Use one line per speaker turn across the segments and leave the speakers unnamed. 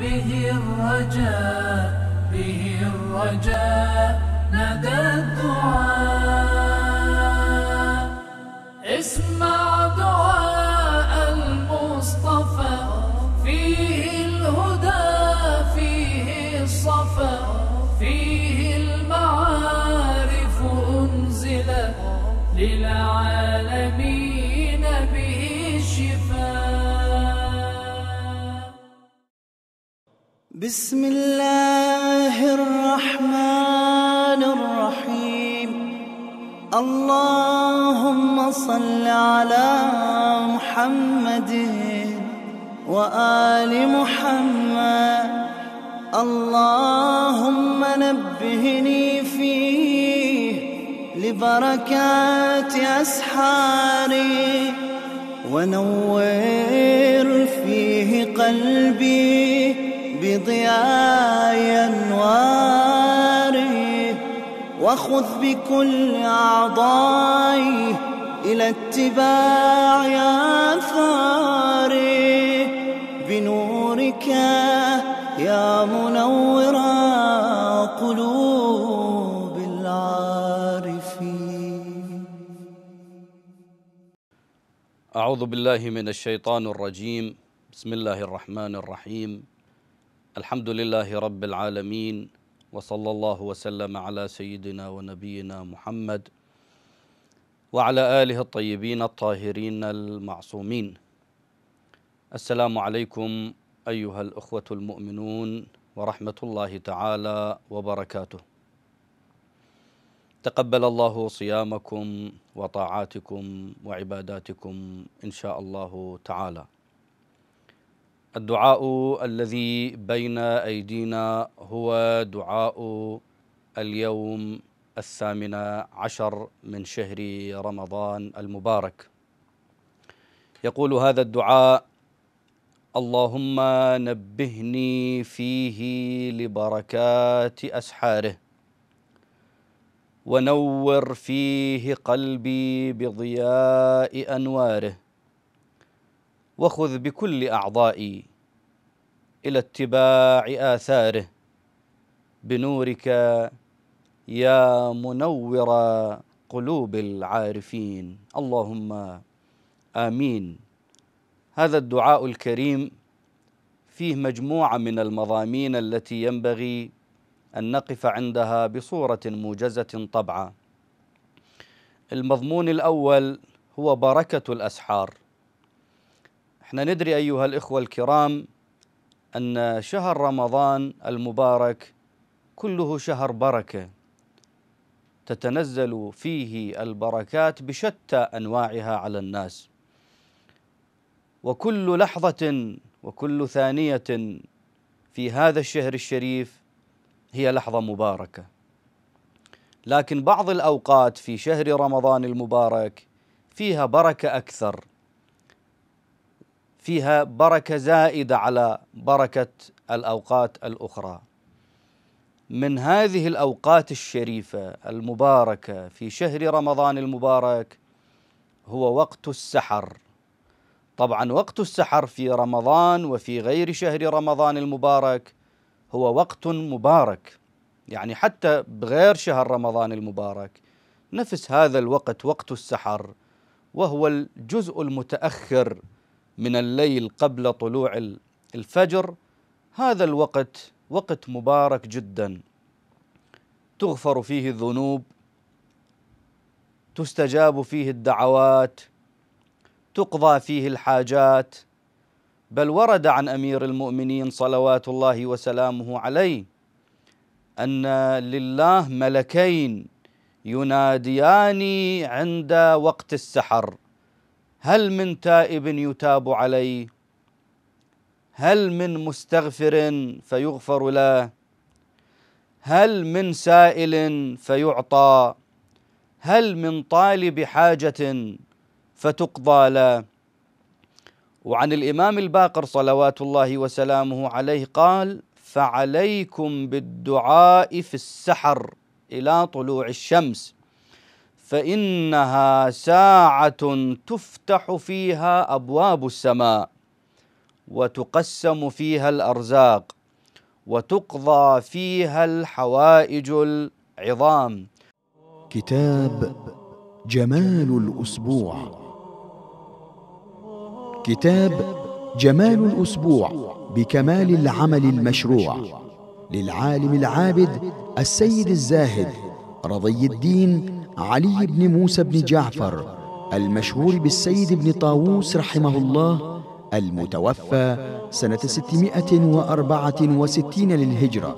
به الرجاء به الرجاء ندى الدعاء
اسمع دعاء المصطفى
فيه الهدى فيه الصفا فيه المعارف أنزلت للعالمين بسم الله الرحمن الرحيم اللهم صل على محمد وآل محمد اللهم نبهني فيه لبركات أسحاري ونور فيه قلبي ضياء أنواره وخذ بكل أعضائي إلى اتباع أثاري بنورك يا منور قلوب العارفين
أعوذ بالله من الشيطان الرجيم بسم الله الرحمن الرحيم الحمد لله رب العالمين وصلى الله وسلم على سيدنا ونبينا محمد وعلى آله الطيبين الطاهرين المعصومين السلام عليكم أيها الأخوة المؤمنون ورحمة الله تعالى وبركاته تقبل الله صيامكم وطاعاتكم وعباداتكم إن شاء الله تعالى الدعاء الذي بين أيدينا هو دعاء اليوم الثامن عشر من شهر رمضان المبارك يقول هذا الدعاء اللهم نبهني فيه لبركات أسحاره ونور فيه قلبي بضياء أنواره وخذ بكل أعضائي إلى اتباع آثاره بنورك يا منور قلوب العارفين اللهم آمين هذا الدعاء الكريم فيه مجموعة من المضامين التي ينبغي أن نقف عندها بصورة موجزة طبعا المضمون الأول هو بركة الأسحار احنا ندري ايها الاخوه الكرام ان شهر رمضان المبارك كله شهر بركه تتنزل فيه البركات بشتى انواعها على الناس وكل لحظه وكل ثانيه في هذا الشهر الشريف هي لحظه مباركه لكن بعض الاوقات في شهر رمضان المبارك فيها بركه اكثر فيها بركه زائده على بركه الاوقات الاخرى من هذه الاوقات الشريفه المباركه في شهر رمضان المبارك هو وقت السحر طبعا وقت السحر في رمضان وفي غير شهر رمضان المبارك هو وقت مبارك يعني حتى بغير شهر رمضان المبارك نفس هذا الوقت وقت السحر وهو الجزء المتاخر من الليل قبل طلوع الفجر هذا الوقت وقت مبارك جدا تغفر فيه الذنوب تستجاب فيه الدعوات تقضى فيه الحاجات بل ورد عن امير المؤمنين صلوات الله وسلامه عليه ان لله ملكين يناديان عند وقت السحر هل من تائب يتاب عليه هل من مستغفر فيغفر له هل من سائل فيعطى هل من طالب حاجه فتقضى له وعن الامام الباقر صلوات الله وسلامه عليه قال فعليكم بالدعاء في السحر الى طلوع الشمس فإنها ساعة تفتح فيها أبواب السماء وتقسم فيها الأرزاق وتقضى فيها الحوائج العظام
كتاب جمال الأسبوع كتاب جمال الأسبوع بكمال العمل المشروع للعالم العابد السيد الزاهد رضي الدين علي بن موسى بن جعفر المشهور بالسيد بن طاووس رحمه الله المتوفى سنة 664 للهجرة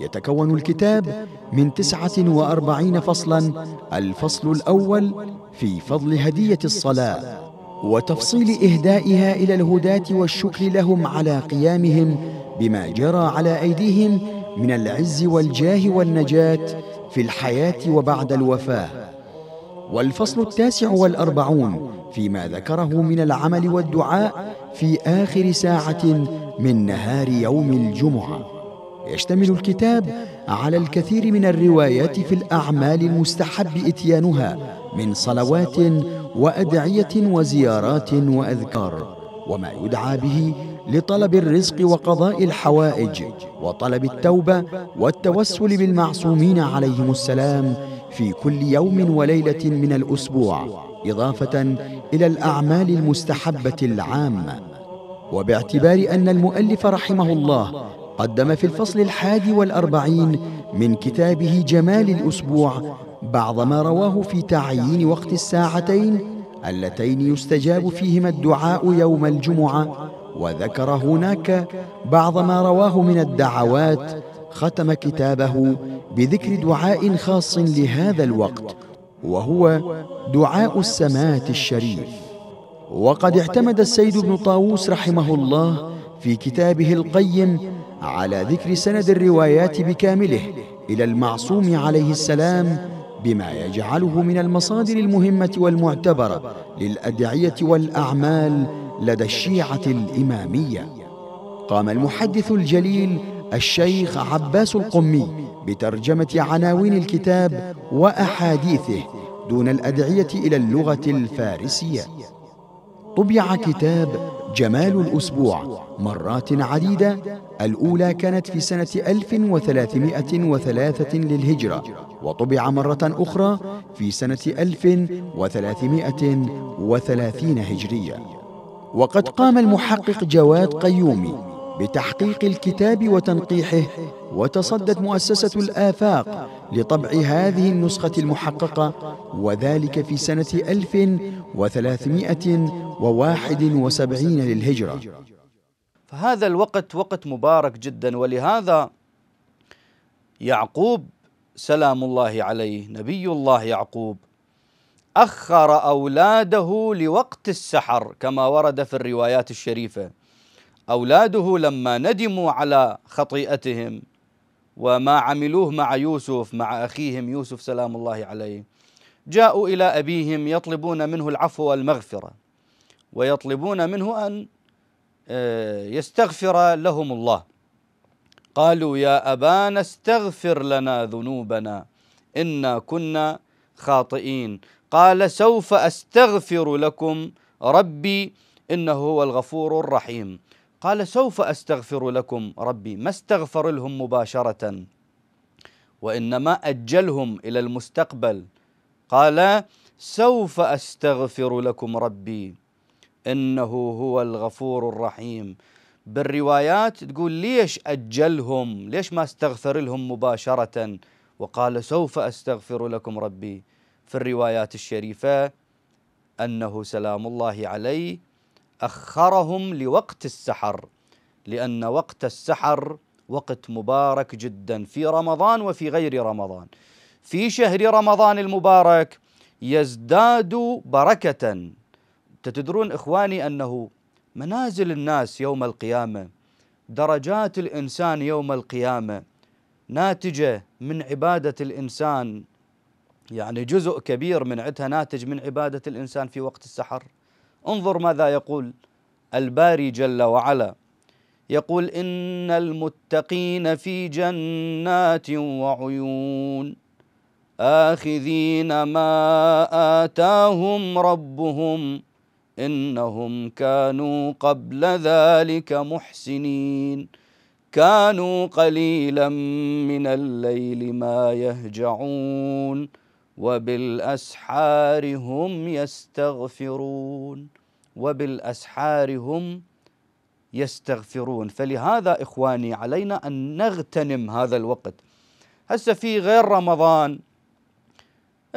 يتكون الكتاب من 49 فصلا الفصل الأول في فضل هدية الصلاة وتفصيل إهدائها إلى الهداة والشكر لهم على قيامهم بما جرى على أيديهم من العز والجاه والنجاة في الحياة وبعد الوفاة والفصل التاسع والأربعون فيما ذكره من العمل والدعاء في آخر ساعة من نهار يوم الجمعة يشتمل الكتاب على الكثير من الروايات في الأعمال المستحب إتيانها من صلوات وأدعية وزيارات وأذكار وما يدعى به لطلب الرزق وقضاء الحوائج وطلب التوبه والتوسل بالمعصومين عليهم السلام في كل يوم وليله من الاسبوع اضافه الى الاعمال المستحبه العامه وباعتبار ان المؤلف رحمه الله قدم في الفصل الحادي والاربعين من كتابه جمال الاسبوع بعض ما رواه في تعيين وقت الساعتين اللتين يستجاب فيهما الدعاء يوم الجمعه وذكر هناك بعض ما رواه من الدعوات ختم كتابه بذكر دعاء خاص لهذا الوقت وهو دعاء السمات الشريف وقد اعتمد السيد ابن طاووس رحمه الله في كتابه القيم على ذكر سند الروايات بكامله الى المعصوم عليه السلام بما يجعله من المصادر المهمة والمعتبرة للأدعية والأعمال لدى الشيعة الإمامية قام المحدث الجليل الشيخ عباس القمي بترجمة عناوين الكتاب وأحاديثه دون الأدعية إلى اللغة الفارسية طبع كتاب جمال الأسبوع مرات عديدة الأولى كانت في سنة 1303 للهجرة وطبع مرة أخرى في سنة 1330 هجرية وقد قام المحقق جواد قيومي بتحقيق الكتاب وتنقيحه وتصدت مؤسسة الآفاق لطبع هذه النسخة المحققة وذلك في سنة 1371 للهجرة
فهذا الوقت وقت مبارك جدا ولهذا يعقوب سلام الله عليه نبي الله يعقوب أخر أولاده لوقت السحر كما ورد في الروايات الشريفة أولاده لما ندموا على خطيئتهم وما عملوه مع يوسف مع أخيهم يوسف سلام الله عليه جاءوا إلى أبيهم يطلبون منه العفو والمغفرة ويطلبون منه أن آه، يستغفر لهم الله قالوا يا أبانا استغفر لنا ذنوبنا إنا كنا خاطئين قال سوف أستغفر لكم ربي إنه هو الغفور الرحيم قال سوف استغفر لكم ربي ما استغفر لهم مباشره وانما اجلهم الى المستقبل قال سوف استغفر لكم ربي انه هو الغفور الرحيم بالروايات تقول ليش اجلهم ليش ما استغفر لهم مباشره وقال سوف استغفر لكم ربي في الروايات الشريفه انه سلام الله عليه أخرهم لوقت السحر لأن وقت السحر وقت مبارك جدا في رمضان وفي غير رمضان في شهر رمضان المبارك يزداد بركة تدرون إخواني أنه منازل الناس يوم القيامة درجات الإنسان يوم القيامة ناتجة من عبادة الإنسان يعني جزء كبير من عدها ناتج من عبادة الإنسان في وقت السحر انظر ماذا يقول الباري جل وعلا يقول ان المتقين في جنات وعيون اخذين ما اتاهم ربهم انهم كانوا قبل ذلك محسنين كانوا قليلا من الليل ما يهجعون وبالأسحار هم يستغفرون وبالأسحار هم يستغفرون فلهذا إخواني علينا أن نغتنم هذا الوقت هسه في غير رمضان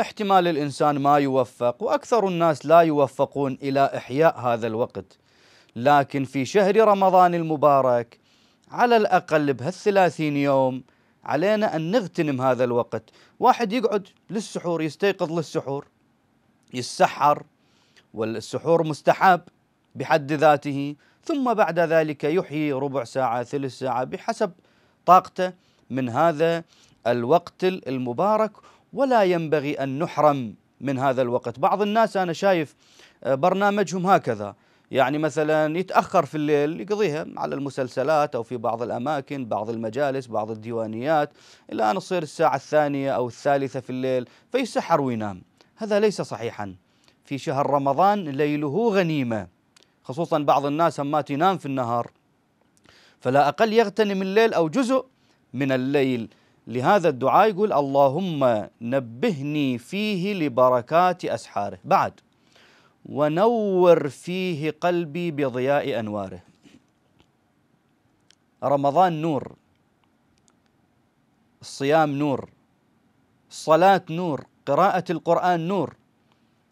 احتمال الإنسان ما يوفق وأكثر الناس لا يوفقون إلى إحياء هذا الوقت لكن في شهر رمضان المبارك على الأقل بهالثلاثين يوم علينا أن نغتنم هذا الوقت واحد يقعد للسحور يستيقظ للسحور يسحر والسحور مستحب بحد ذاته ثم بعد ذلك يحيي ربع ساعة ثلث ساعة بحسب طاقته من هذا الوقت المبارك ولا ينبغي أن نحرم من هذا الوقت بعض الناس أنا شايف آه، برنامجهم هكذا يعني مثلا يتاخر في الليل يقضيها على المسلسلات او في بعض الاماكن بعض المجالس بعض الديوانيات الى ان تصير الساعه الثانيه او الثالثه في الليل فيسحر وينام هذا ليس صحيحا في شهر رمضان ليله غنيمه خصوصا بعض الناس ما تنام في النهار فلا اقل يغتنم الليل او جزء من الليل لهذا الدعاء يقول اللهم نبهني فيه لبركات اسحاره بعد ونور فيه قلبي بضياء انواره رمضان نور الصيام نور الصلاه نور قراءه القران نور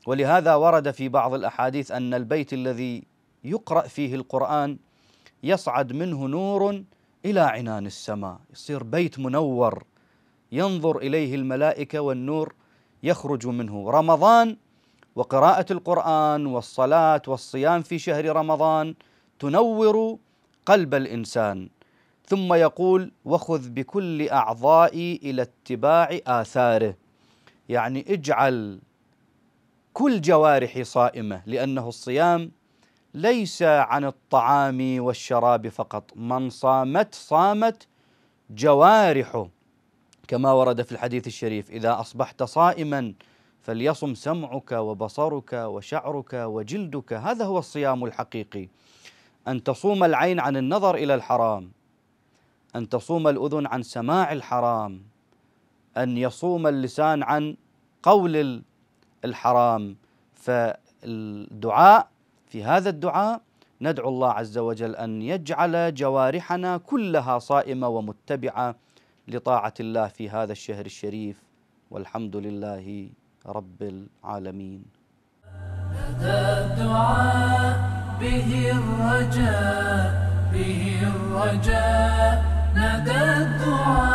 ولهذا ورد في بعض الاحاديث ان البيت الذي يقرا فيه القران يصعد منه نور الى عنان السماء يصير بيت منور ينظر اليه الملائكه والنور يخرج منه رمضان وقراءة القرآن والصلاة والصيام في شهر رمضان تنور قلب الإنسان ثم يقول وخذ بكل أعضائي إلى اتباع آثاره يعني اجعل كل جوارحي صائمة لأنه الصيام ليس عن الطعام والشراب فقط من صامت صامت جوارحه كما ورد في الحديث الشريف إذا أصبحت صائما فليصم سمعك وبصرك وشعرك وجلدك هذا هو الصيام الحقيقي ان تصوم العين عن النظر الى الحرام ان تصوم الاذن عن سماع الحرام ان يصوم اللسان عن قول الحرام فالدعاء في هذا الدعاء ندعو الله عز وجل ان يجعل جوارحنا كلها صائمه ومتبعه لطاعه الله في هذا الشهر الشريف والحمد لله رب العالمين هذا الدعاء به الرجاء به الرجاء ندى الدعاء